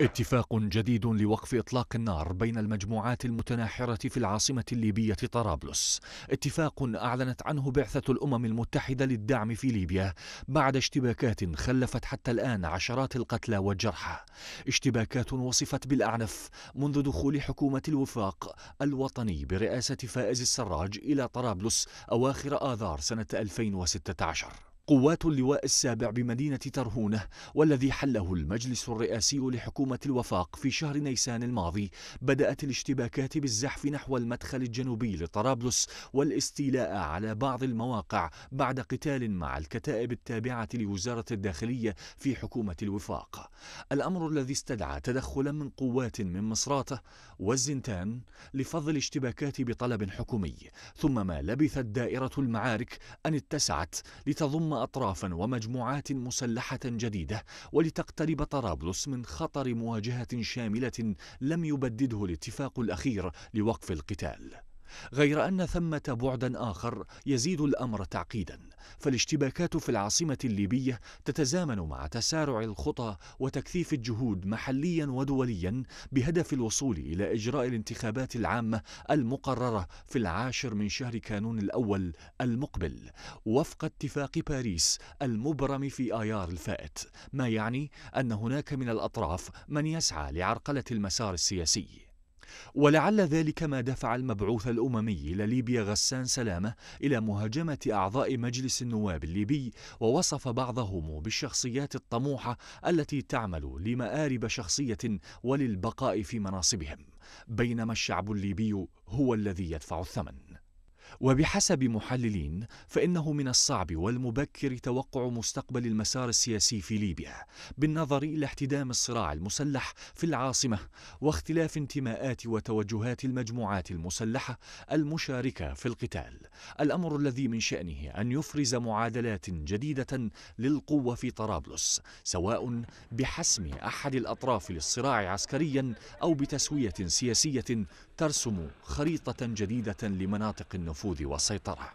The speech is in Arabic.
اتفاق جديد لوقف إطلاق النار بين المجموعات المتناحرة في العاصمة الليبية طرابلس اتفاق أعلنت عنه بعثة الأمم المتحدة للدعم في ليبيا بعد اشتباكات خلفت حتى الآن عشرات القتلى والجرحى اشتباكات وصفت بالأعنف منذ دخول حكومة الوفاق الوطني برئاسة فائز السراج إلى طرابلس أواخر آذار سنة 2016 قوات اللواء السابع بمدينة ترهونة والذي حله المجلس الرئاسي لحكومة الوفاق في شهر نيسان الماضي بدأت الاشتباكات بالزحف نحو المدخل الجنوبي لطرابلس والاستيلاء على بعض المواقع بعد قتال مع الكتائب التابعة لوزارة الداخلية في حكومة الوفاق الأمر الذي استدعى تدخلا من قوات من مصراتة والزنتان لفضل الاشتباكات بطلب حكومي ثم ما لبثت دائرة المعارك أن اتسعت لتضم أطرافا ومجموعات مسلحة جديدة ولتقترب طرابلس من خطر مواجهة شاملة لم يبدده الاتفاق الأخير لوقف القتال غير أن ثمة بعدا آخر يزيد الأمر تعقيدا فالاشتباكات في العاصمة الليبية تتزامن مع تسارع الخطى وتكثيف الجهود محليا ودوليا بهدف الوصول إلى إجراء الانتخابات العامة المقررة في العاشر من شهر كانون الأول المقبل وفق اتفاق باريس المبرم في آيار الفائت ما يعني أن هناك من الأطراف من يسعى لعرقلة المسار السياسي ولعل ذلك ما دفع المبعوث الأممي لليبيا غسان سلامة إلى مهاجمة أعضاء مجلس النواب الليبي ووصف بعضهم بالشخصيات الطموحة التي تعمل لمآرب شخصية وللبقاء في مناصبهم بينما الشعب الليبي هو الذي يدفع الثمن وبحسب محللين فإنه من الصعب والمبكر توقع مستقبل المسار السياسي في ليبيا بالنظر إلى احتدام الصراع المسلح في العاصمة واختلاف انتماءات وتوجهات المجموعات المسلحة المشاركة في القتال الأمر الذي من شأنه أن يفرز معادلات جديدة للقوة في طرابلس سواء بحسم أحد الأطراف للصراع عسكريا أو بتسوية سياسية ترسم خريطة جديدة لمناطق النفوذ النفوذ والسيطرة